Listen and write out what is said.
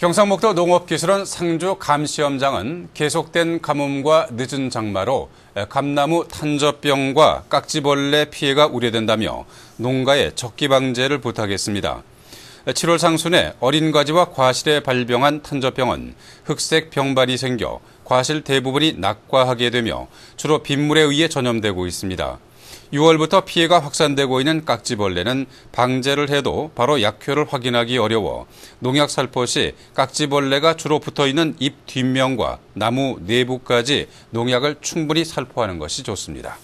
경상북도 농업기술원 상주 감시험장은 계속된 가뭄과 늦은 장마로 감나무 탄저병과 깍지벌레 피해가 우려된다며 농가에 적기 방제를 부탁했습니다. 7월 상순에 어린 과지와 과실에 발병한 탄저병은 흑색 병발이 생겨 과실 대부분이 낙과하게 되며 주로 빗물에 의해 전염되고 있습니다. 6월부터 피해가 확산되고 있는 깍지벌레는 방제를 해도 바로 약효를 확인하기 어려워 농약 살포 시 깍지벌레가 주로 붙어 있는 잎 뒷면과 나무 내부까지 농약을 충분히 살포하는 것이 좋습니다.